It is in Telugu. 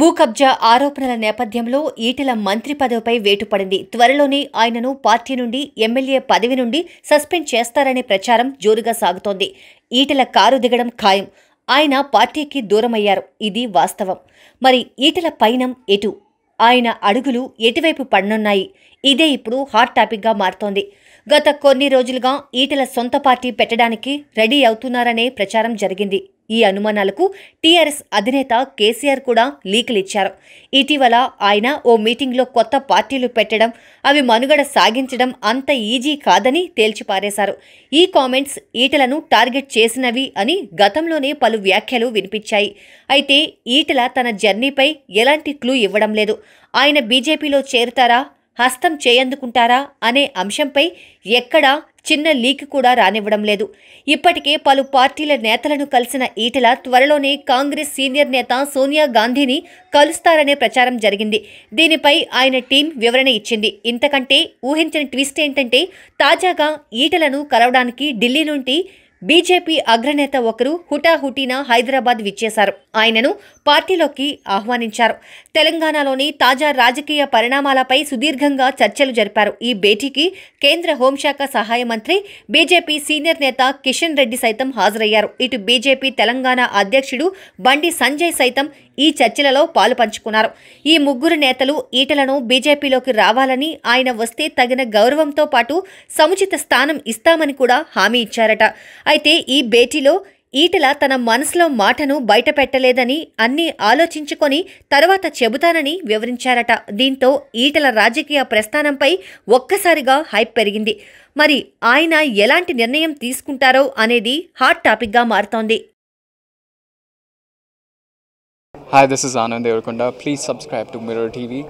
భూ కబ్జా ఆరోపణల నేపథ్యంలో ఈటెల మంత్రి పదవిపై వేటుపడింది త్వరలోనే ఆయనను పార్టీ నుండి ఎమ్మెల్యే పదవి నుండి సస్పెండ్ చేస్తారనే ప్రచారం జోరుగా సాగుతోంది ఈటెల కారు దిగడం ఖాయం ఆయన పార్టీకి దూరమయ్యారు ఇది వాస్తవం మరి ఈటెల పైనం ఎటు ఆయన అడుగులు ఎటువైపు పడనున్నాయి ఇదే ఇప్పుడు హాట్ టాపిక్గా మారుతోంది గత కొన్ని రోజులుగా ఈటల సొంత పార్టీ పెట్టడానికి రెడీ అవుతున్నారనే ప్రచారం జరిగింది ఈ అనుమానాలకు టీఆర్ఎస్ అధినేత కేసీఆర్ కూడా లీకులిచ్చారు ఇటీవల ఆయన ఓ మీటింగ్లో కొత్త పార్టీలు పెట్టడం అవి మనుగడ సాగించడం అంత ఈజీ కాదని తేల్చిపారేశారు ఈ కామెంట్స్ ఈటలను టార్గెట్ చేసినవి అని గతంలోనే పలు వ్యాఖ్యలు వినిపించాయి అయితే ఈటల తన జర్నీపై ఎలాంటి క్లూ ఇవ్వడం లేదు ఆయన బీజేపీలో చేరుతారా హస్తం చేయందుకుంటారా అనే అంశంపై ఎక్కడా చిన్న లీక్ కూడా రానివ్వడం లేదు ఇప్పటికే పలు పార్టీల నేతలను కలిసిన ఈటల త్వరలోనే కాంగ్రెస్ సీనియర్ నేత సోనియా గాంధీని కలుస్తారనే ప్రచారం జరిగింది దీనిపై ఆయన టీం వివరణ ఇచ్చింది ఇంతకంటే ఊహించిన ట్విస్ట్ ఏంటంటే తాజాగా ఈటలను కలవడానికి ఢిల్లీ నుండి బీజేపీ అగ్రనేత ఒకరు హుటాహుటీన హైదరాబాద్ విచ్చేశారు ఆయనను పార్టీలోకి ఆహ్వానించారు తెలంగాణలోని తాజా రాజకీయ పరిణామాలపై సుదీర్ఘంగా చర్చలు జరిపారు ఈ భేటీకి కేంద్ర హోంశాఖ సహాయ మంత్రి బీజేపీ సీనియర్ నేత కిషన్ రెడ్డి సైతం హాజరయ్యారు ఇటు బీజేపీ తెలంగాణ అధ్యక్షుడు బండి సంజయ్ సైతం ఈ చర్చలలో పాలు పంచుకున్నారు ఈ ముగ్గురు నేతలు ఈటలను బీజేపీలోకి రావాలని ఆయన వస్తే తగిన గౌరవంతో పాటు సముచిత స్థానం ఇస్తామని కూడా హామీ ఇచ్చారట అయితే ఈ భేటీలో ఈటల తన మనసులో మాటను బయటపెట్టలేదని అన్నీ ఆలోచించుకొని తర్వాత చెబుతానని వివరించారట దీంతో ఈటల రాజకీయ ప్రస్థానంపై ఒక్కసారిగా హైప్ పెరిగింది మరి ఆయన ఎలాంటి నిర్ణయం తీసుకుంటారో అనేది హాట్ టాపిక్గా మారుతోంది